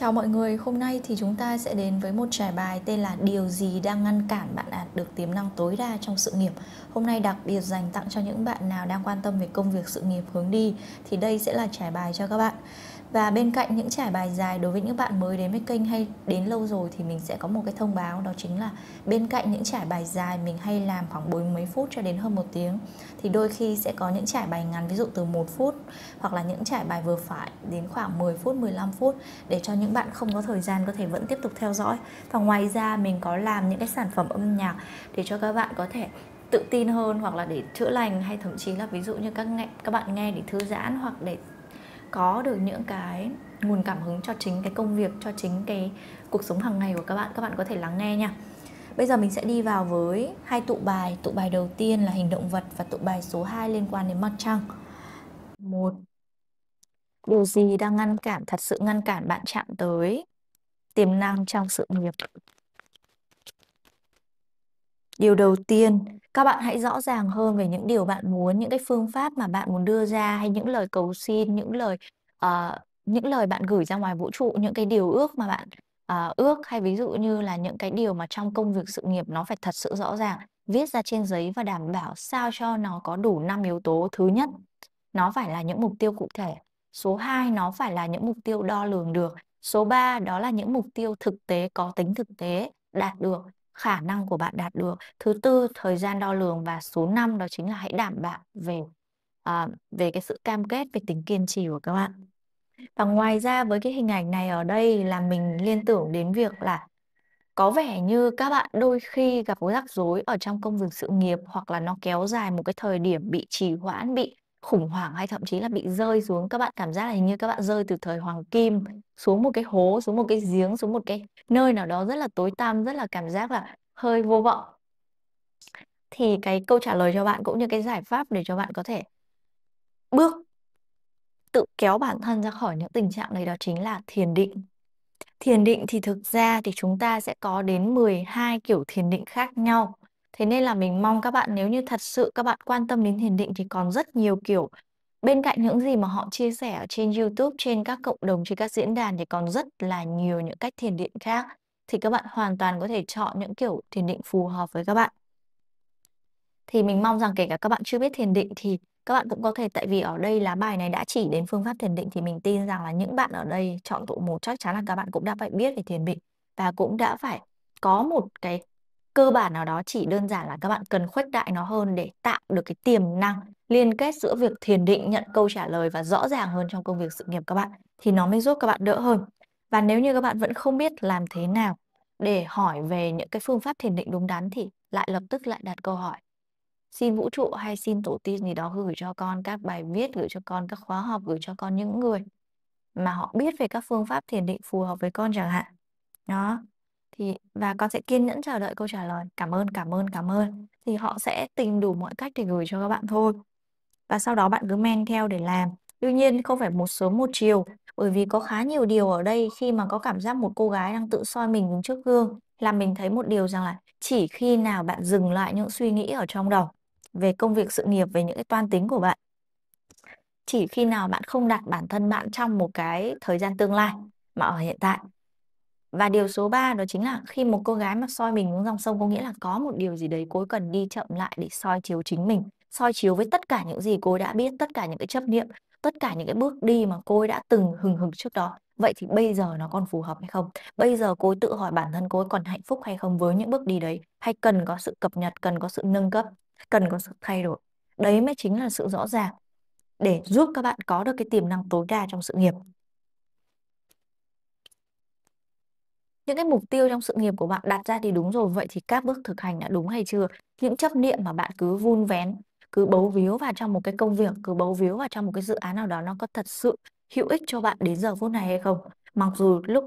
Chào mọi người, hôm nay thì chúng ta sẽ đến với một trải bài tên là Điều gì đang ngăn cản bạn đạt được tiềm năng tối đa trong sự nghiệp Hôm nay đặc biệt dành tặng cho những bạn nào đang quan tâm về công việc sự nghiệp hướng đi Thì đây sẽ là trải bài cho các bạn và bên cạnh những trải bài dài đối với những bạn mới đến với kênh hay đến lâu rồi thì mình sẽ có một cái thông báo đó chính là bên cạnh những trải bài dài mình hay làm khoảng bốn mấy phút cho đến hơn một tiếng thì đôi khi sẽ có những trải bài ngắn ví dụ từ một phút hoặc là những trải bài vừa phải đến khoảng 10 phút 15 phút để cho những bạn không có thời gian có thể vẫn tiếp tục theo dõi. Và ngoài ra mình có làm những cái sản phẩm âm nhạc để cho các bạn có thể tự tin hơn hoặc là để chữa lành hay thậm chí là ví dụ như các các bạn nghe để thư giãn hoặc để có được những cái nguồn cảm hứng cho chính cái công việc cho chính cái cuộc sống hàng ngày của các bạn các bạn có thể lắng nghe nha bây giờ mình sẽ đi vào với hai tụ bài tụ bài đầu tiên là hình động vật và tụ bài số 2 liên quan đến mặt trăng một điều gì đang ngăn cản thật sự ngăn cản bạn chạm tới tiềm năng trong sự nghiệp Điều đầu tiên, các bạn hãy rõ ràng hơn về những điều bạn muốn, những cái phương pháp mà bạn muốn đưa ra hay những lời cầu xin, những lời uh, những lời bạn gửi ra ngoài vũ trụ, những cái điều ước mà bạn uh, ước hay ví dụ như là những cái điều mà trong công việc sự nghiệp nó phải thật sự rõ ràng, viết ra trên giấy và đảm bảo sao cho nó có đủ năm yếu tố. Thứ nhất, nó phải là những mục tiêu cụ thể. Số 2 nó phải là những mục tiêu đo lường được. Số 3 đó là những mục tiêu thực tế có tính thực tế đạt được khả năng của bạn đạt được thứ tư thời gian đo lường và số năm đó chính là hãy đảm bảo về à, về cái sự cam kết về tính kiên trì của các bạn và ngoài ra với cái hình ảnh này ở đây là mình liên tưởng đến việc là có vẻ như các bạn đôi khi gặp rắc rối ở trong công việc sự nghiệp hoặc là nó kéo dài một cái thời điểm bị trì hoãn bị khủng hoảng hay thậm chí là bị rơi xuống các bạn cảm giác là hình như các bạn rơi từ thời hoàng kim xuống một cái hố xuống một cái giếng xuống một cái nơi nào đó rất là tối tăm rất là cảm giác là hơi vô vọng thì cái câu trả lời cho bạn cũng như cái giải pháp để cho bạn có thể bước tự kéo bản thân ra khỏi những tình trạng này đó chính là thiền định. Thiền định thì thực ra thì chúng ta sẽ có đến 12 kiểu thiền định khác nhau. Thế nên là mình mong các bạn nếu như thật sự các bạn quan tâm đến thiền định thì còn rất nhiều kiểu bên cạnh những gì mà họ chia sẻ ở trên YouTube, trên các cộng đồng, trên các diễn đàn thì còn rất là nhiều những cách thiền định khác thì các bạn hoàn toàn có thể chọn những kiểu thiền định phù hợp với các bạn. Thì mình mong rằng kể cả các bạn chưa biết thiền định thì các bạn cũng có thể tại vì ở đây lá bài này đã chỉ đến phương pháp thiền định thì mình tin rằng là những bạn ở đây chọn tụ một chắc chắn là các bạn cũng đã phải biết về thiền định và cũng đã phải có một cái cơ bản nào đó chỉ đơn giản là các bạn cần khuếch đại nó hơn để tạo được cái tiềm năng liên kết giữa việc thiền định nhận câu trả lời và rõ ràng hơn trong công việc sự nghiệp các bạn thì nó mới giúp các bạn đỡ hơn và nếu như các bạn vẫn không biết làm thế nào để hỏi về những cái phương pháp thiền định đúng đắn thì lại lập tức lại đặt câu hỏi xin vũ trụ hay xin tổ tiên gì đó gửi cho con các bài viết gửi cho con các khóa học gửi cho con những người mà họ biết về các phương pháp thiền định phù hợp với con chẳng hạn đó thì và con sẽ kiên nhẫn chờ đợi câu trả lời cảm ơn cảm ơn cảm ơn thì họ sẽ tìm đủ mọi cách để gửi cho các bạn thôi và sau đó bạn cứ men theo để làm tuy nhiên không phải một sớm một chiều bởi vì có khá nhiều điều ở đây khi mà có cảm giác một cô gái đang tự soi mình đứng trước gương làm mình thấy một điều rằng là chỉ khi nào bạn dừng lại những suy nghĩ ở trong đầu về công việc sự nghiệp về những cái toan tính của bạn chỉ khi nào bạn không đặt bản thân bạn trong một cái thời gian tương lai mà ở hiện tại và điều số 3 đó chính là khi một cô gái mà soi mình xuống dòng sông có nghĩa là có một điều gì đấy cô ấy cần đi chậm lại để soi chiếu chính mình, soi chiếu với tất cả những gì cô ấy đã biết, tất cả những cái chấp niệm, tất cả những cái bước đi mà cô ấy đã từng hừng hực trước đó. Vậy thì bây giờ nó còn phù hợp hay không? Bây giờ cô ấy tự hỏi bản thân cô ấy còn hạnh phúc hay không với những bước đi đấy? Hay cần có sự cập nhật, cần có sự nâng cấp, cần có sự thay đổi? Đấy mới chính là sự rõ ràng để giúp các bạn có được cái tiềm năng tối đa trong sự nghiệp. những cái mục tiêu trong sự nghiệp của bạn đặt ra thì đúng rồi vậy thì các bước thực hành đã đúng hay chưa những chấp niệm mà bạn cứ vun vén cứ bấu víu vào trong một cái công việc cứ bấu víu vào trong một cái dự án nào đó nó có thật sự hữu ích cho bạn đến giờ phút này hay không mặc dù lúc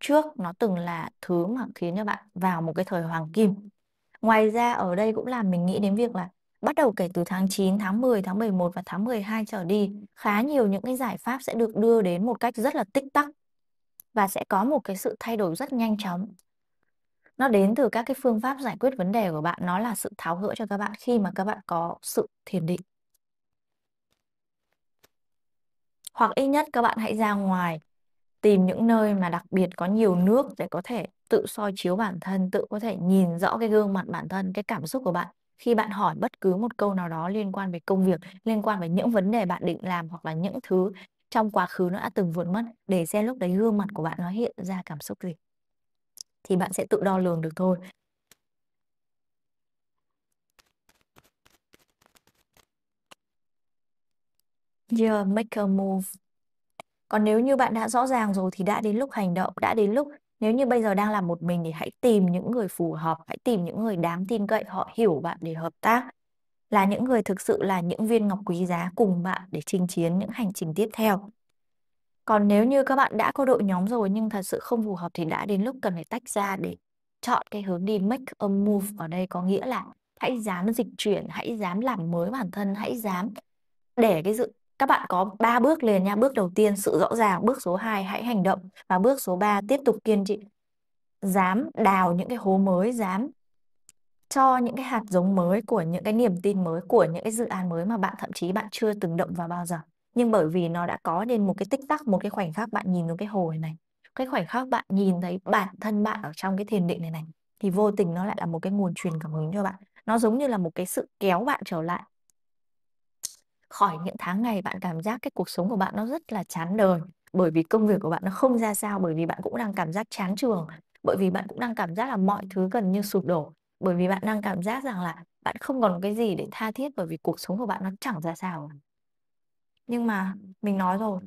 trước nó từng là thứ mà khiến cho bạn vào một cái thời hoàng kim ngoài ra ở đây cũng làm mình nghĩ đến việc là bắt đầu kể từ tháng 9, tháng 10, tháng 11 và tháng 12 trở đi khá nhiều những cái giải pháp sẽ được đưa đến một cách rất là tích tắc và sẽ có một cái sự thay đổi rất nhanh chóng. Nó đến từ các cái phương pháp giải quyết vấn đề của bạn, nó là sự tháo gỡ cho các bạn khi mà các bạn có sự thiền định. Hoặc ít nhất các bạn hãy ra ngoài tìm những nơi mà đặc biệt có nhiều nước để có thể tự soi chiếu bản thân, tự có thể nhìn rõ cái gương mặt bản thân, cái cảm xúc của bạn khi bạn hỏi bất cứ một câu nào đó liên quan về công việc, liên quan về những vấn đề bạn định làm hoặc là những thứ trong quá khứ nó đã từng vượt mất để xem lúc đấy gương mặt của bạn nó hiện ra cảm xúc gì thì bạn sẽ tự đo lường được thôi Yeah, make a move. Còn nếu như bạn đã rõ ràng rồi thì đã đến lúc hành động, đã đến lúc nếu như bây giờ đang là một mình thì hãy tìm những người phù hợp, hãy tìm những người đáng tin cậy, họ hiểu bạn để hợp tác là những người thực sự là những viên ngọc quý giá cùng bạn để chinh chiến những hành trình tiếp theo. Còn nếu như các bạn đã có đội nhóm rồi nhưng thật sự không phù hợp thì đã đến lúc cần phải tách ra để chọn cái hướng đi make a move ở đây có nghĩa là hãy dám dịch chuyển, hãy dám làm mới bản thân, hãy dám để cái dự các bạn có 3 bước liền nha. Bước đầu tiên sự rõ ràng, bước số 2 hãy hành động và bước số 3 tiếp tục kiên trì. Dám đào những cái hố mới, dám cho những cái hạt giống mới của những cái niềm tin mới của những cái dự án mới mà bạn thậm chí bạn chưa từng động vào bao giờ nhưng bởi vì nó đã có nên một cái tích tắc một cái khoảnh khắc bạn nhìn thấy cái hồ này cái khoảnh khắc bạn nhìn thấy bản thân bạn ở trong cái thiền định này này thì vô tình nó lại là một cái nguồn truyền cảm hứng cho bạn nó giống như là một cái sự kéo bạn trở lại khỏi những tháng ngày bạn cảm giác cái cuộc sống của bạn nó rất là chán đời bởi vì công việc của bạn nó không ra sao bởi vì bạn cũng đang cảm giác chán trường bởi vì bạn cũng đang cảm giác là mọi thứ gần như sụp đổ bởi vì bạn đang cảm giác rằng là bạn không còn cái gì để tha thiết bởi vì cuộc sống của bạn nó chẳng ra sao nhưng mà mình nói rồi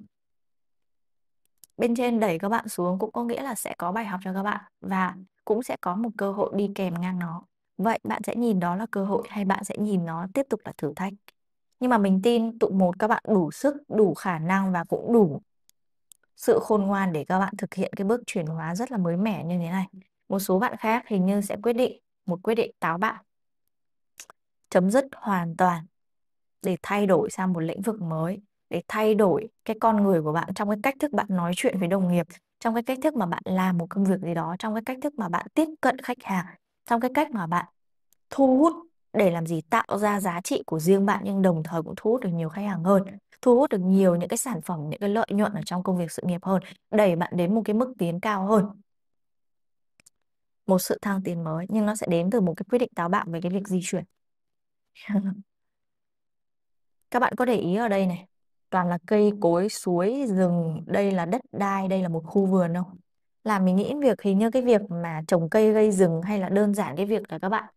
bên trên đẩy các bạn xuống cũng có nghĩa là sẽ có bài học cho các bạn và cũng sẽ có một cơ hội đi kèm ngang nó vậy bạn sẽ nhìn đó là cơ hội hay bạn sẽ nhìn nó tiếp tục là thử thách nhưng mà mình tin tụ một các bạn đủ sức đủ khả năng và cũng đủ sự khôn ngoan để các bạn thực hiện cái bước chuyển hóa rất là mới mẻ như thế này một số bạn khác hình như sẽ quyết định một quyết định táo bạo chấm dứt hoàn toàn để thay đổi sang một lĩnh vực mới để thay đổi cái con người của bạn trong cái cách thức bạn nói chuyện với đồng nghiệp trong cái cách thức mà bạn làm một công việc gì đó trong cái cách thức mà bạn tiếp cận khách hàng trong cái cách mà bạn thu hút để làm gì tạo ra giá trị của riêng bạn nhưng đồng thời cũng thu hút được nhiều khách hàng hơn thu hút được nhiều những cái sản phẩm những cái lợi nhuận ở trong công việc sự nghiệp hơn đẩy bạn đến một cái mức tiến cao hơn một sự thăng tiến mới nhưng nó sẽ đến từ một cái quyết định táo bạo về cái việc di chuyển các bạn có để ý ở đây này toàn là cây cối suối rừng đây là đất đai đây là một khu vườn không là mình nghĩ việc hình như cái việc mà trồng cây gây rừng hay là đơn giản cái việc là các bạn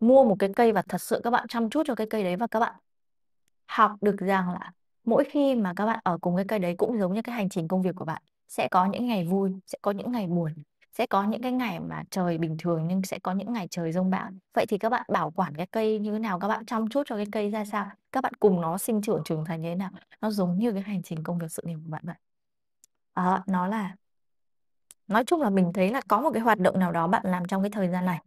mua một cái cây và thật sự các bạn chăm chút cho cái cây đấy và các bạn học được rằng là mỗi khi mà các bạn ở cùng cái cây đấy cũng giống như cái hành trình công việc của bạn sẽ có những ngày vui sẽ có những ngày buồn sẽ có những cái ngày mà trời bình thường nhưng sẽ có những ngày trời rông bão. Vậy thì các bạn bảo quản cái cây như thế nào? Các bạn chăm chút cho cái cây ra sao? Các bạn cùng nó sinh trưởng trưởng thành như thế nào? Nó giống như cái hành trình công việc sự nghiệp của bạn vậy. À, nó là nói chung là mình thấy là có một cái hoạt động nào đó bạn làm trong cái thời gian này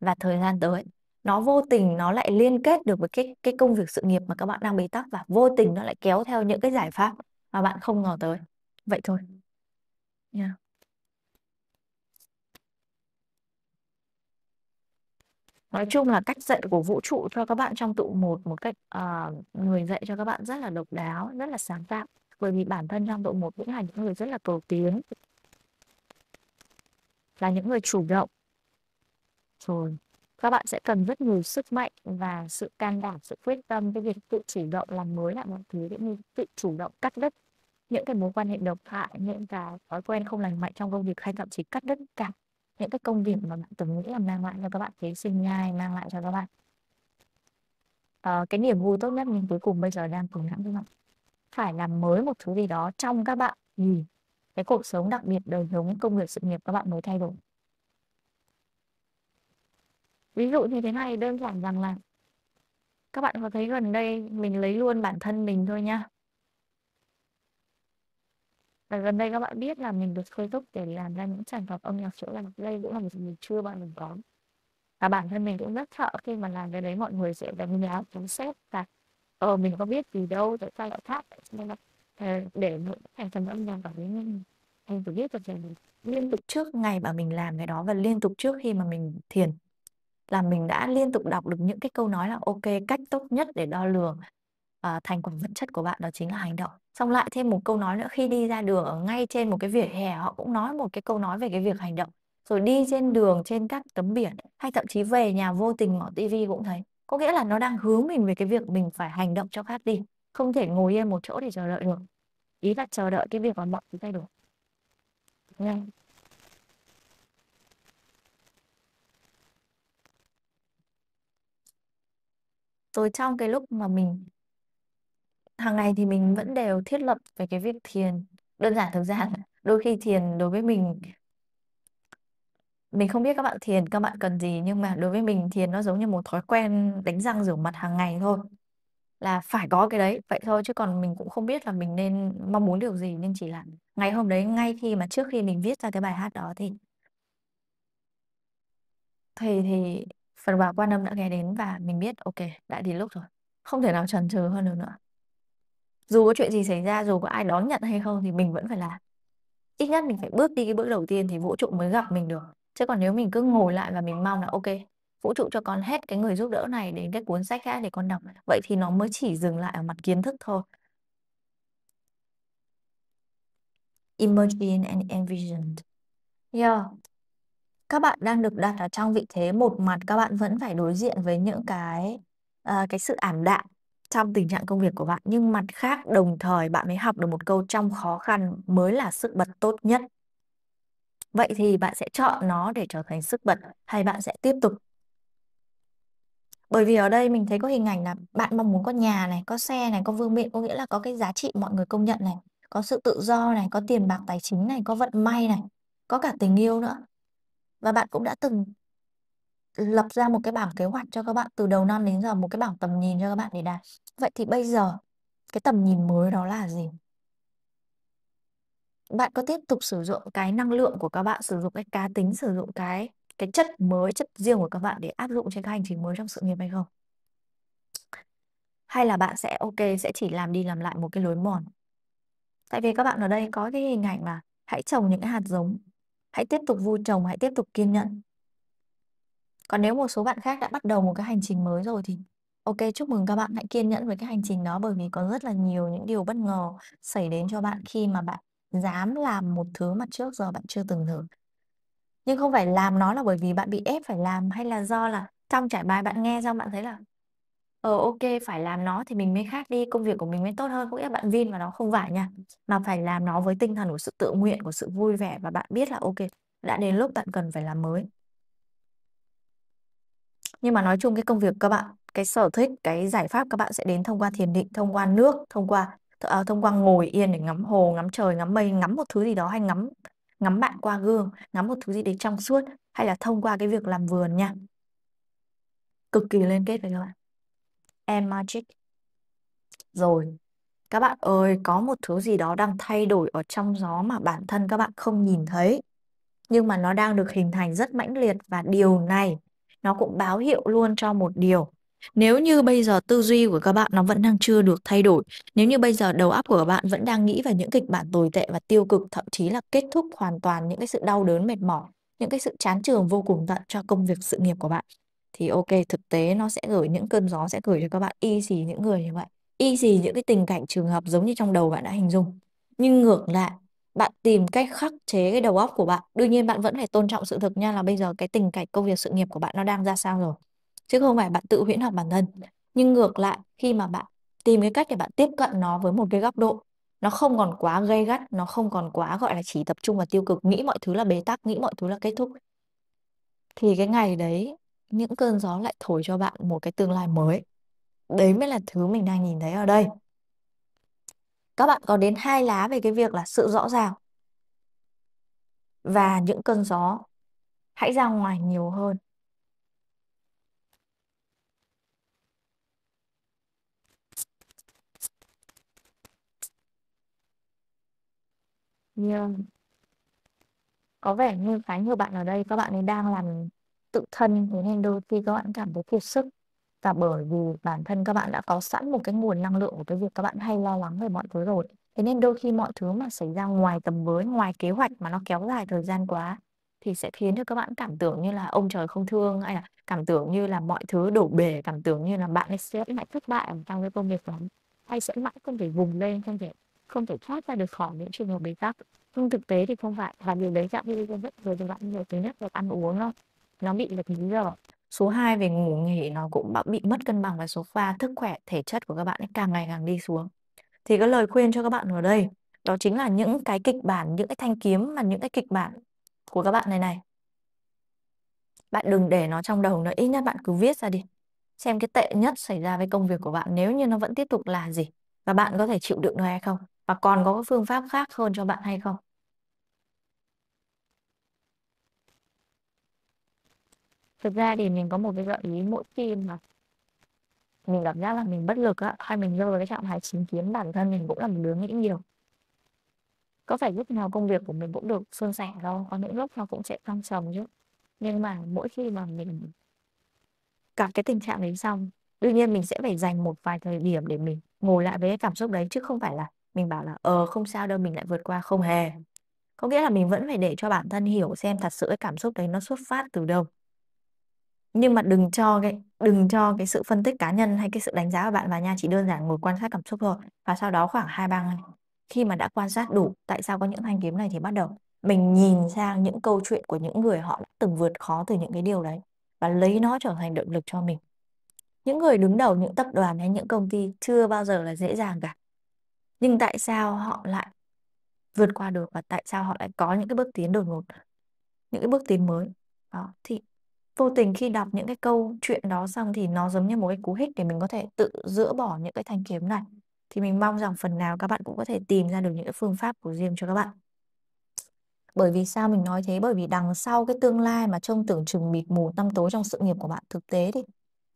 và thời gian tới nó vô tình nó lại liên kết được với cái cái công việc sự nghiệp mà các bạn đang bế tắc và vô tình nó lại kéo theo những cái giải pháp mà bạn không ngờ tới vậy thôi yeah. Nói chung là cách dạy của vũ trụ cho các bạn trong tụ một một cách ờ, người dạy cho các bạn rất là độc đáo, rất là sáng tạo, bởi vì bản thân trong tụ một cũng là những người rất là cầu tiến. Là những người chủ động. Rồi, các bạn sẽ cần rất nhiều sức mạnh và sự can đảm, sự quyết tâm cái việc tự chủ động làm mới lại mọi thứ cũng như tự chủ động cắt đứt những cái mối quan hệ độc hại, những cái thói quen không lành mạnh trong công việc hay thậm chí cắt đứt cả những cái công việc mà bạn từng nghĩ là mang lại cho các bạn thí sinh nhai mang lại cho các bạn ờ, cái niềm vui tốt nhất nhưng cuối cùng bây giờ đang cùng hãng các bạn phải làm mới một thứ gì đó trong các bạn vì cái cuộc sống đặc biệt đời sống công việc sự nghiệp các bạn mới thay đổi ví dụ như thế này đơn giản rằng là các bạn có thấy gần đây mình lấy luôn bản thân mình thôi nha và gần đây các bạn biết là mình được thôi thúc để làm ra những sản phẩm âm nhạc chỗ là đây cũng là một mình chưa bạn mình có và bản thân mình cũng rất sợ khi mà làm cái đấy mọi người sẽ đánh giá phán xét là ờ mình có biết gì đâu tại sao lại thác nên là ờ, để những thành phần âm nhạc ở đấy mình phải biết được mình liên tục trước ngày mà mình làm cái đó và liên tục trước khi mà mình thiền là mình đã liên tục đọc được những cái câu nói là ok cách tốt nhất để đo lường à, thành quả vật chất của bạn đó chính là hành động xong lại thêm một câu nói nữa khi đi ra đường ở ngay trên một cái vỉa hè họ cũng nói một cái câu nói về cái việc hành động rồi đi trên đường trên các tấm biển hay thậm chí về nhà vô tình mở tivi cũng thấy có nghĩa là nó đang hướng mình về cái việc mình phải hành động cho khác đi không thể ngồi yên một chỗ để chờ đợi được ý là chờ đợi cái việc mà mọi thứ thay đổi nhanh rồi trong cái lúc mà mình Hàng ngày thì mình vẫn đều thiết lập về cái việc thiền. Đơn giản thực ra đôi khi thiền đối với mình mình không biết các bạn thiền các bạn cần gì nhưng mà đối với mình thiền nó giống như một thói quen đánh răng rửa mặt hàng ngày thôi là phải có cái đấy vậy thôi chứ còn mình cũng không biết là mình nên mong muốn điều gì nên chỉ là ngày hôm đấy ngay khi mà trước khi mình viết ra cái bài hát đó thì thì thì phần bà quan âm đã nghe đến và mình biết ok đã đến lúc rồi không thể nào chần chừ hơn được nữa dù có chuyện gì xảy ra dù có ai đón nhận hay không thì mình vẫn phải làm ít nhất mình phải bước đi cái bước đầu tiên thì vũ trụ mới gặp mình được chứ còn nếu mình cứ ngồi lại và mình mong là ok vũ trụ cho con hết cái người giúp đỡ này đến cái cuốn sách khác để con đọc vậy thì nó mới chỉ dừng lại ở mặt kiến thức thôi emerging and envisioned yeah các bạn đang được đặt ở trong vị thế một mặt các bạn vẫn phải đối diện với những cái uh, cái sự ảm đạm trong tình trạng công việc của bạn nhưng mặt khác đồng thời bạn mới học được một câu trong khó khăn mới là sức bật tốt nhất vậy thì bạn sẽ chọn nó để trở thành sức bật hay bạn sẽ tiếp tục bởi vì ở đây mình thấy có hình ảnh là bạn mong muốn có nhà này có xe này có vương miện có nghĩa là có cái giá trị mọi người công nhận này có sự tự do này có tiền bạc tài chính này có vận may này có cả tình yêu nữa và bạn cũng đã từng lập ra một cái bảng kế hoạch cho các bạn từ đầu năm đến giờ một cái bảng tầm nhìn cho các bạn để đạt vậy thì bây giờ cái tầm nhìn mới đó là gì bạn có tiếp tục sử dụng cái năng lượng của các bạn sử dụng cái cá tính sử dụng cái cái chất mới chất riêng của các bạn để áp dụng trên cái hành trình mới trong sự nghiệp hay không hay là bạn sẽ ok sẽ chỉ làm đi làm lại một cái lối mòn tại vì các bạn ở đây có cái hình ảnh là hãy trồng những cái hạt giống hãy tiếp tục vui trồng hãy tiếp tục kiên nhẫn còn nếu một số bạn khác đã bắt đầu một cái hành trình mới rồi thì OK, chúc mừng các bạn hãy kiên nhẫn với cái hành trình đó bởi vì có rất là nhiều những điều bất ngờ xảy đến cho bạn khi mà bạn dám làm một thứ mà trước giờ bạn chưa từng thử. Nhưng không phải làm nó là bởi vì bạn bị ép phải làm hay là do là trong trải bài bạn nghe ra bạn thấy là ờ OK, phải làm nó thì mình mới khác đi, công việc của mình mới tốt hơn, có nghĩa bạn vin vào nó không phải nha, mà phải làm nó với tinh thần của sự tự nguyện, của sự vui vẻ và bạn biết là OK, đã đến lúc bạn cần phải làm mới nhưng mà nói chung cái công việc các bạn cái sở thích cái giải pháp các bạn sẽ đến thông qua thiền định thông qua nước thông qua th- ờ, thông qua ngồi yên để ngắm hồ ngắm trời ngắm mây ngắm một thứ gì đó hay ngắm ngắm bạn qua gương ngắm một thứ gì đấy trong suốt hay là thông qua cái việc làm vườn nha cực kỳ liên kết với các bạn and magic rồi các bạn ơi có một thứ gì đó đang thay đổi ở trong gió mà bản thân các bạn không nhìn thấy nhưng mà nó đang được hình thành rất mãnh liệt và điều này nó cũng báo hiệu luôn cho một điều nếu như bây giờ tư duy của các bạn nó vẫn đang chưa được thay đổi nếu như bây giờ đầu óc của các bạn vẫn đang nghĩ về những kịch bản tồi tệ và tiêu cực thậm chí là kết thúc hoàn toàn những cái sự đau đớn mệt mỏi những cái sự chán trường vô cùng tận cho công việc sự nghiệp của bạn thì ok thực tế nó sẽ gửi những cơn gió sẽ gửi cho các bạn y gì những người như vậy y gì những cái tình cảnh trường hợp giống như trong đầu bạn đã hình dung nhưng ngược lại bạn tìm cách khắc chế cái đầu óc của bạn đương nhiên bạn vẫn phải tôn trọng sự thực nha là bây giờ cái tình cảnh công việc sự nghiệp của bạn nó đang ra sao rồi chứ không phải bạn tự huyễn hoặc bản thân nhưng ngược lại khi mà bạn tìm cái cách để bạn tiếp cận nó với một cái góc độ nó không còn quá gây gắt nó không còn quá gọi là chỉ tập trung vào tiêu cực nghĩ mọi thứ là bế tắc nghĩ mọi thứ là kết thúc thì cái ngày đấy những cơn gió lại thổi cho bạn một cái tương lai mới đấy mới là thứ mình đang nhìn thấy ở đây các bạn có đến hai lá về cái việc là sự rõ ràng và những cơn gió. Hãy ra ngoài nhiều hơn. Yeah. Có vẻ như khá nhiều bạn ở đây các bạn ấy đang làm tự thân thế nên đôi khi các bạn cảm thấy kiệt sức và bởi vì bản thân các bạn đã có sẵn một cái nguồn năng lượng của cái việc các bạn hay lo lắng về mọi thứ rồi. Thế nên đôi khi mọi thứ mà xảy ra ngoài tầm với, ngoài kế hoạch mà nó kéo dài thời gian quá thì sẽ khiến cho các bạn cảm tưởng như là ông trời không thương hay là cảm tưởng như là mọi thứ đổ bể, cảm tưởng như là bạn ấy sẽ mãi thất bại trong cái công việc đó hay sẽ mãi không thể vùng lên, không thể không thể thoát ra được khỏi những trường hợp bế tắc. Nhưng thực tế thì không phải và điều đấy dạng video rất vừa cho bạn nhiều thứ nhất là ăn uống thôi nó bị lệch múi giờ Số 2 về ngủ nghỉ nó cũng bị mất cân bằng và số 3 sức khỏe thể chất của các bạn ấy càng ngày càng đi xuống. Thì cái lời khuyên cho các bạn ở đây đó chính là những cái kịch bản, những cái thanh kiếm mà những cái kịch bản của các bạn này này. Bạn đừng để nó trong đầu nữa, ít nhất bạn cứ viết ra đi. Xem cái tệ nhất xảy ra với công việc của bạn nếu như nó vẫn tiếp tục là gì và bạn có thể chịu đựng được hay không và còn có phương pháp khác hơn cho bạn hay không. thực ra thì mình có một cái gợi ý mỗi khi mà mình cảm giác là mình bất lực á hay mình rơi vào cái trạng thái chính kiến bản thân mình cũng là một đứa nghĩ nhiều có phải lúc nào công việc của mình cũng được suôn sẻ đâu có những lúc nó cũng sẽ thăng trầm chứ nhưng mà mỗi khi mà mình gặp cái tình trạng đấy xong đương nhiên mình sẽ phải dành một vài thời điểm để mình ngồi lại với cái cảm xúc đấy chứ không phải là mình bảo là ờ không sao đâu mình lại vượt qua không hề có nghĩa là mình vẫn phải để cho bản thân hiểu xem thật sự cái cảm xúc đấy nó xuất phát từ đâu nhưng mà đừng cho cái đừng cho cái sự phân tích cá nhân hay cái sự đánh giá của bạn vào nha chỉ đơn giản ngồi quan sát cảm xúc thôi và sau đó khoảng hai ba ngày khi mà đã quan sát đủ tại sao có những thanh kiếm này thì bắt đầu mình nhìn sang những câu chuyện của những người họ đã từng vượt khó từ những cái điều đấy và lấy nó trở thành động lực cho mình những người đứng đầu những tập đoàn hay những công ty chưa bao giờ là dễ dàng cả nhưng tại sao họ lại vượt qua được và tại sao họ lại có những cái bước tiến đột ngột những cái bước tiến mới đó thì vô tình khi đọc những cái câu chuyện đó xong thì nó giống như một cái cú hích để mình có thể tự dỡ bỏ những cái thanh kiếm này. Thì mình mong rằng phần nào các bạn cũng có thể tìm ra được những cái phương pháp của riêng cho các bạn. Bởi vì sao mình nói thế? Bởi vì đằng sau cái tương lai mà trông tưởng chừng mịt mù tăm tối trong sự nghiệp của bạn thực tế thì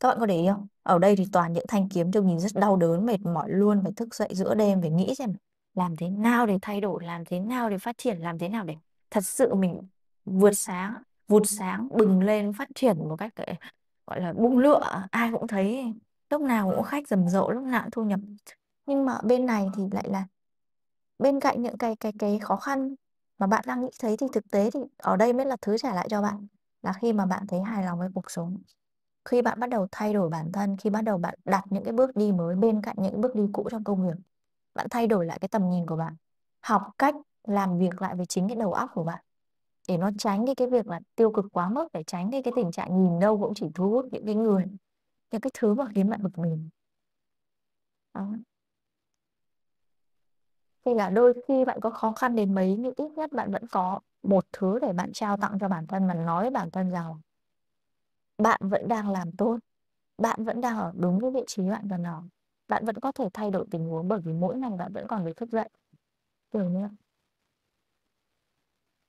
các bạn có để ý không? Ở đây thì toàn những thanh kiếm trông nhìn rất đau đớn, mệt mỏi luôn, phải thức dậy giữa đêm phải nghĩ xem làm thế nào để thay đổi, làm thế nào để phát triển, làm thế nào để thật sự mình vượt sáng vụt sáng bừng lên phát triển một cách để, gọi là bung lửa ai cũng thấy lúc nào cũng khách rầm rộ lúc nào cũng thu nhập nhưng mà bên này thì lại là bên cạnh những cái cái cái khó khăn mà bạn đang nghĩ thấy thì thực tế thì ở đây mới là thứ trả lại cho bạn là khi mà bạn thấy hài lòng với cuộc sống khi bạn bắt đầu thay đổi bản thân khi bắt đầu bạn đặt những cái bước đi mới bên cạnh những bước đi cũ trong công việc bạn thay đổi lại cái tầm nhìn của bạn học cách làm việc lại với chính cái đầu óc của bạn để nó tránh đi cái việc là tiêu cực quá mức để tránh đi cái tình trạng nhìn đâu cũng chỉ thu hút những cái người những cái thứ mà khiến bạn bực mình đó thì là đôi khi bạn có khó khăn đến mấy nhưng ít nhất bạn vẫn có một thứ để bạn trao tặng cho bản thân mà nói với bản thân rằng bạn vẫn đang làm tốt bạn vẫn đang ở đúng cái vị trí bạn cần ở bạn vẫn có thể thay đổi tình huống bởi vì mỗi ngày bạn vẫn còn được thức dậy kiểu như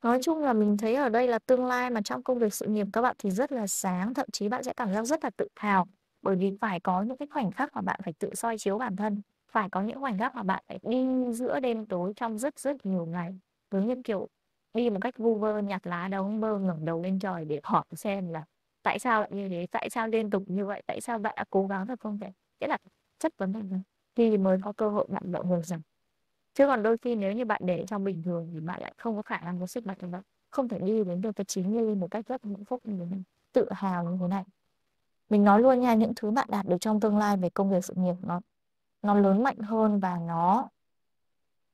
Nói chung là mình thấy ở đây là tương lai mà trong công việc sự nghiệp các bạn thì rất là sáng, thậm chí bạn sẽ cảm giác rất là tự hào, bởi vì phải có những cái khoảnh khắc mà bạn phải tự soi chiếu bản thân, phải có những khoảnh khắc mà bạn phải đi giữa đêm tối trong rất rất nhiều ngày, giống như kiểu đi một cách vu vơ nhặt lá đống bơ ngẩng đầu lên trời để hỏi xem là tại sao lại như thế, tại sao liên tục như vậy, tại sao bạn đã cố gắng thật không thể, nghĩa là chất vấn mình thì mới có cơ hội bạn lộ ngược rằng Chứ còn đôi khi nếu như bạn để trong bình thường thì bạn lại không có khả năng có sức mạnh và không thể đi đến được cái chín ly một cách rất hạnh phúc như thế tự hào như thế này. Mình nói luôn nha, những thứ bạn đạt được trong tương lai về công việc sự nghiệp nó nó lớn mạnh hơn và nó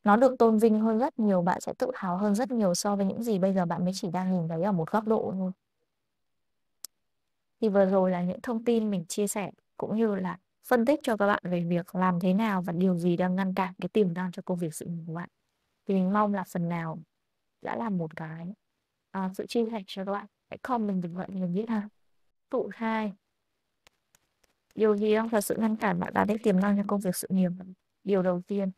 nó được tôn vinh hơn rất nhiều, bạn sẽ tự hào hơn rất nhiều so với những gì bây giờ bạn mới chỉ đang nhìn thấy ở một góc độ thôi. Thì vừa rồi là những thông tin mình chia sẻ cũng như là phân tích cho các bạn về việc làm thế nào và điều gì đang ngăn cản cái tiềm năng cho công việc sự nghiệp của bạn thì mình mong là phần nào đã là một cái uh, sự chia sẻ cho các bạn hãy comment bình luận mình biết ha tụ hai điều gì đang thật sự ngăn cản bạn đạt đến tiềm năng cho công việc sự nghiệp điều đầu tiên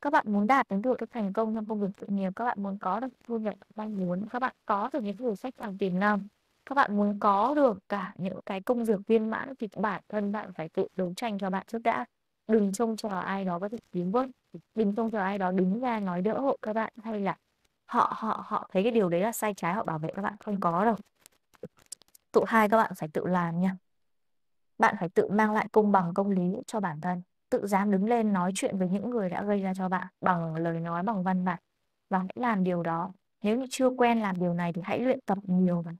các bạn muốn đạt đến được cái thành công trong công việc sự nghiệp các bạn muốn có được thu nhập mong muốn các bạn có được những thử thách bằng tiềm năng các bạn muốn có được cả những cái công việc viên mãn thì bản thân bạn phải tự đấu tranh cho bạn trước đã đừng trông chờ ai đó có thể kiếm vớt đừng trông chờ ai đó đứng ra nói đỡ hộ các bạn hay là họ họ họ thấy cái điều đấy là sai trái họ bảo vệ các bạn không có đâu tụ hai các bạn phải tự làm nha bạn phải tự mang lại công bằng công lý cho bản thân tự dám đứng lên nói chuyện với những người đã gây ra cho bạn bằng lời nói bằng văn bản và hãy làm điều đó nếu như chưa quen làm điều này thì hãy luyện tập nhiều và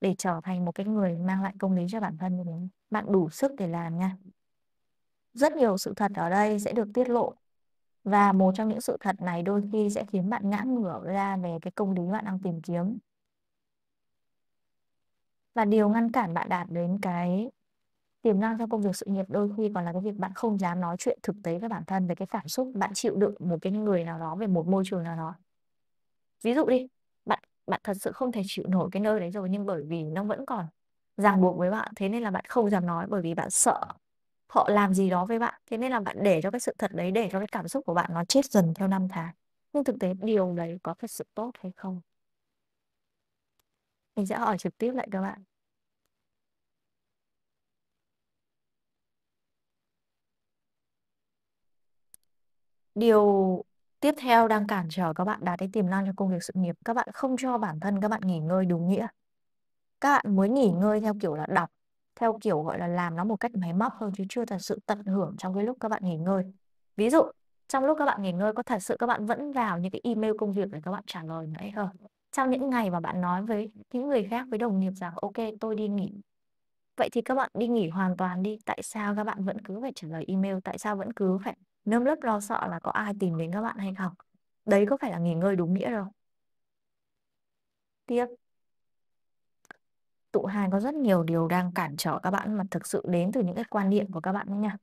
để trở thành một cái người mang lại công lý cho bản thân như Bạn đủ sức để làm nha. Rất nhiều sự thật ở đây sẽ được tiết lộ và một trong những sự thật này đôi khi sẽ khiến bạn ngã ngửa ra về cái công lý bạn đang tìm kiếm. Và điều ngăn cản bạn đạt đến cái tiềm năng trong công việc sự nghiệp đôi khi còn là cái việc bạn không dám nói chuyện thực tế với bản thân về cái cảm xúc bạn chịu đựng một cái người nào đó về một môi trường nào đó. Ví dụ đi, bạn thật sự không thể chịu nổi cái nơi đấy rồi nhưng bởi vì nó vẫn còn ràng buộc với bạn thế nên là bạn không dám nói bởi vì bạn sợ họ làm gì đó với bạn thế nên là bạn để cho cái sự thật đấy để cho cái cảm xúc của bạn nó chết dần theo năm tháng nhưng thực tế điều đấy có thật sự tốt hay không mình sẽ hỏi trực tiếp lại các bạn điều Tiếp theo đang cản trở các bạn đạt đến tiềm năng cho công việc sự nghiệp. Các bạn không cho bản thân các bạn nghỉ ngơi đúng nghĩa. Các bạn mới nghỉ ngơi theo kiểu là đọc, theo kiểu gọi là làm nó một cách máy móc hơn chứ chưa thật sự tận hưởng trong cái lúc các bạn nghỉ ngơi. Ví dụ, trong lúc các bạn nghỉ ngơi có thật sự các bạn vẫn vào những cái email công việc để các bạn trả lời nãy không? Trong những ngày mà bạn nói với những người khác, với đồng nghiệp rằng ok tôi đi nghỉ Vậy thì các bạn đi nghỉ hoàn toàn đi. Tại sao các bạn vẫn cứ phải trả lời email? Tại sao vẫn cứ phải nơm lớp lo sợ là có ai tìm đến các bạn hay không đấy có phải là nghỉ ngơi đúng nghĩa đâu tiếp tụ hai có rất nhiều điều đang cản trở các bạn mà thực sự đến từ những cái quan niệm của các bạn đấy nha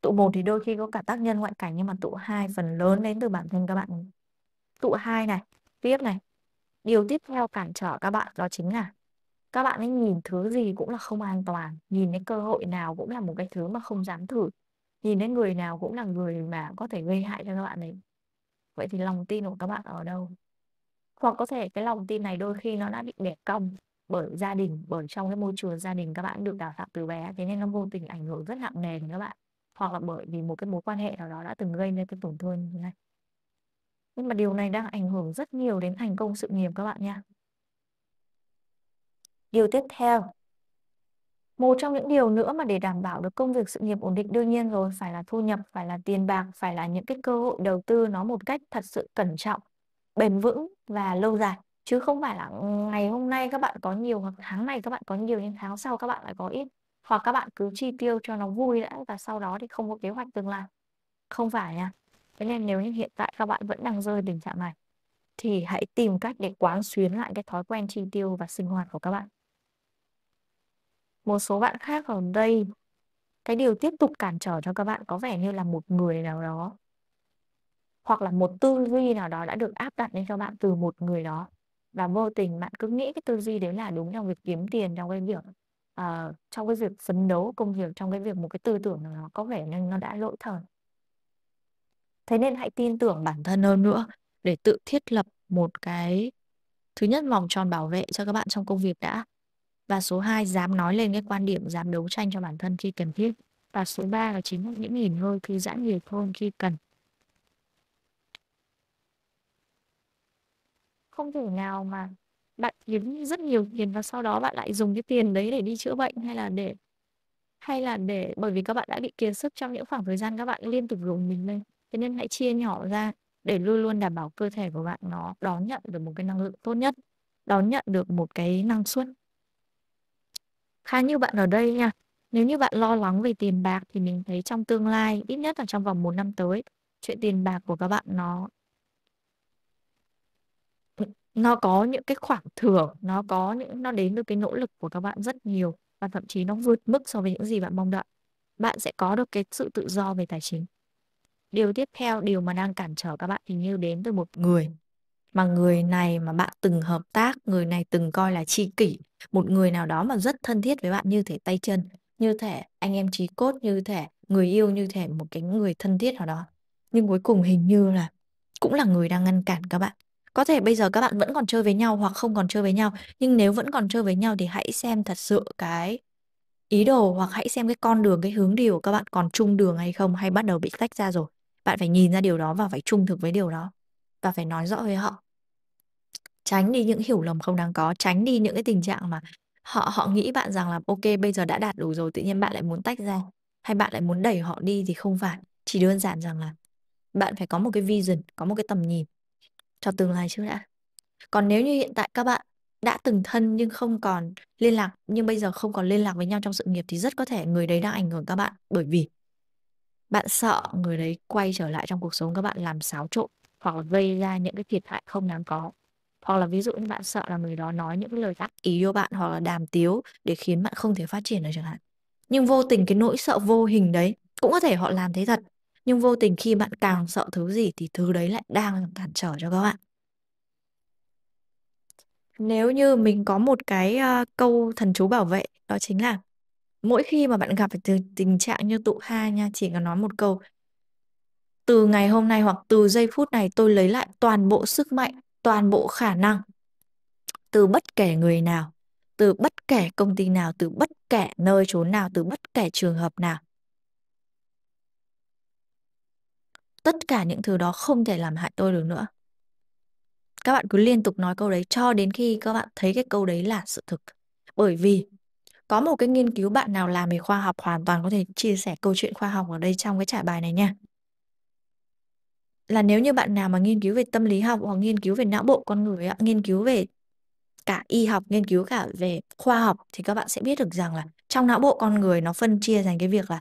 tụ một thì đôi khi có cả tác nhân ngoại cảnh nhưng mà tụ hai phần lớn đến từ bản thân các bạn tụ hai này tiếp này điều tiếp theo cản trở các bạn đó chính là các bạn ấy nhìn thứ gì cũng là không an toàn nhìn cái cơ hội nào cũng là một cái thứ mà không dám thử nhìn đến người nào cũng là người mà có thể gây hại cho các bạn ấy. Vậy thì lòng tin của các bạn ở đâu? Hoặc có thể cái lòng tin này đôi khi nó đã bị đẻ cong bởi gia đình, bởi trong cái môi trường gia đình các bạn được đào tạo từ bé, thế nên nó vô tình ảnh hưởng rất nặng nề đến các bạn. Hoặc là bởi vì một cái mối quan hệ nào đó đã từng gây nên cái tổn thương như này. Nhưng mà điều này đang ảnh hưởng rất nhiều đến thành công sự nghiệp các bạn nha. Điều tiếp theo một trong những điều nữa mà để đảm bảo được công việc sự nghiệp ổn định đương nhiên rồi, phải là thu nhập, phải là tiền bạc, phải là những cái cơ hội đầu tư nó một cách thật sự cẩn trọng, bền vững và lâu dài. Chứ không phải là ừ, ngày hôm nay các bạn có nhiều hoặc tháng này các bạn có nhiều nhưng tháng sau các bạn lại có ít. Hoặc các bạn cứ chi tiêu cho nó vui đã và sau đó thì không có kế hoạch tương lai. Không phải nha. Thế nên nếu như hiện tại các bạn vẫn đang rơi tình trạng này thì hãy tìm cách để quán xuyến lại cái thói quen chi tiêu và sinh hoạt của các bạn. Một số bạn khác ở đây, cái điều tiếp tục cản trở cho các bạn có vẻ như là một người nào đó hoặc là một tư duy nào đó đã được áp đặt lên cho bạn từ một người đó và vô tình bạn cứ nghĩ cái tư duy đấy là đúng trong việc kiếm tiền trong cái việc uh, trong cái việc phấn đấu công việc trong cái việc một cái tư tưởng nào đó có vẻ như nó đã lỗi thời thế nên hãy tin tưởng bản thân hơn nữa để tự thiết lập một cái thứ nhất vòng tròn bảo vệ cho các bạn trong công việc đã và số 2 dám nói lên cái quan điểm, dám đấu tranh cho bản thân khi cần thiết. Và số 3 là chính những nghỉ ngơi khi giãn nhiều hơn khi cần. Không thể nào mà bạn kiếm rất nhiều tiền và sau đó bạn lại dùng cái tiền đấy để đi chữa bệnh hay là để hay là để bởi vì các bạn đã bị kiệt sức trong những khoảng thời gian các bạn liên tục dùng mình lên thế nên hãy chia nhỏ ra để luôn luôn đảm bảo cơ thể của bạn nó đón nhận được một cái năng lượng tốt nhất đón nhận được một cái năng suất khá như bạn ở đây nha nếu như bạn lo lắng về tiền bạc thì mình thấy trong tương lai ít nhất là trong vòng một năm tới chuyện tiền bạc của các bạn nó nó có những cái khoảng thưởng nó có những nó đến được cái nỗ lực của các bạn rất nhiều và thậm chí nó vượt mức so với những gì bạn mong đợi bạn sẽ có được cái sự tự do về tài chính điều tiếp theo điều mà đang cản trở các bạn thì như đến từ một người mà người này mà bạn từng hợp tác người này từng coi là tri kỷ một người nào đó mà rất thân thiết với bạn như thể tay chân như thể anh em chí cốt như thể người yêu như thể một cái người thân thiết nào đó nhưng cuối cùng hình như là cũng là người đang ngăn cản các bạn có thể bây giờ các bạn vẫn còn chơi với nhau hoặc không còn chơi với nhau nhưng nếu vẫn còn chơi với nhau thì hãy xem thật sự cái ý đồ hoặc hãy xem cái con đường cái hướng đi của các bạn còn chung đường hay không hay bắt đầu bị tách ra rồi bạn phải nhìn ra điều đó và phải trung thực với điều đó và phải nói rõ với họ tránh đi những hiểu lầm không đáng có tránh đi những cái tình trạng mà họ họ nghĩ bạn rằng là ok bây giờ đã đạt đủ rồi tự nhiên bạn lại muốn tách ra hay bạn lại muốn đẩy họ đi thì không phải chỉ đơn giản rằng là bạn phải có một cái vision có một cái tầm nhìn cho tương lai trước đã còn nếu như hiện tại các bạn đã từng thân nhưng không còn liên lạc nhưng bây giờ không còn liên lạc với nhau trong sự nghiệp thì rất có thể người đấy đang ảnh hưởng các bạn bởi vì bạn sợ người đấy quay trở lại trong cuộc sống các bạn làm xáo trộn hoặc là gây ra những cái thiệt hại không đáng có hoặc là ví dụ như bạn sợ là người đó nói những lời ác ý vô bạn hoặc là đàm tiếu để khiến bạn không thể phát triển được chẳng hạn nhưng vô tình cái nỗi sợ vô hình đấy cũng có thể họ làm thế thật nhưng vô tình khi bạn càng sợ thứ gì thì thứ đấy lại đang cản trở cho các bạn nếu như mình có một cái uh, câu thần chú bảo vệ đó chính là mỗi khi mà bạn gặp phải tình trạng như tụ ha nha chỉ cần nói một câu từ ngày hôm nay hoặc từ giây phút này tôi lấy lại toàn bộ sức mạnh toàn bộ khả năng từ bất kể người nào, từ bất kể công ty nào, từ bất kể nơi chốn nào, từ bất kể trường hợp nào. Tất cả những thứ đó không thể làm hại tôi được nữa. Các bạn cứ liên tục nói câu đấy cho đến khi các bạn thấy cái câu đấy là sự thực. Bởi vì có một cái nghiên cứu bạn nào làm về khoa học hoàn toàn có thể chia sẻ câu chuyện khoa học ở đây trong cái trả bài này nha là nếu như bạn nào mà nghiên cứu về tâm lý học hoặc nghiên cứu về não bộ con người nghiên cứu về cả y học nghiên cứu cả về khoa học thì các bạn sẽ biết được rằng là trong não bộ con người nó phân chia thành cái việc là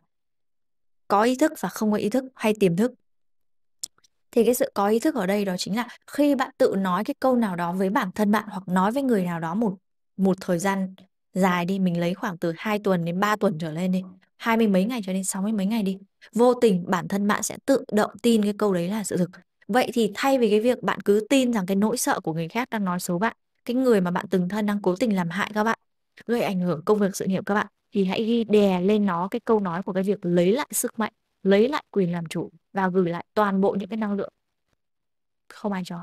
có ý thức và không có ý thức hay tiềm thức thì cái sự có ý thức ở đây đó chính là khi bạn tự nói cái câu nào đó với bản thân bạn hoặc nói với người nào đó một một thời gian dài đi mình lấy khoảng từ 2 tuần đến 3 tuần trở lên đi hai mươi mấy ngày cho đến sáu mươi mấy ngày đi vô tình bản thân bạn sẽ tự động tin cái câu đấy là sự thực vậy thì thay vì cái việc bạn cứ tin rằng cái nỗi sợ của người khác đang nói xấu bạn cái người mà bạn từng thân đang cố tình làm hại các bạn gây ảnh hưởng công việc sự nghiệp các bạn thì hãy ghi đè lên nó cái câu nói của cái việc lấy lại sức mạnh lấy lại quyền làm chủ và gửi lại toàn bộ những cái năng lượng không ai cho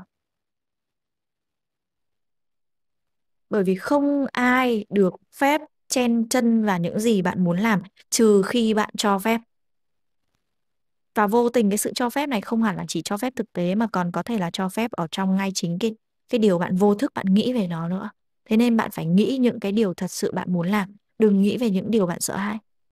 bởi vì không ai được phép chen chân vào những gì bạn muốn làm trừ khi bạn cho phép và vô tình cái sự cho phép này không hẳn là chỉ cho phép thực tế mà còn có thể là cho phép ở trong ngay chính cái cái điều bạn vô thức bạn nghĩ về nó nữa thế nên bạn phải nghĩ những cái điều thật sự bạn muốn làm đừng nghĩ về những điều bạn sợ hãi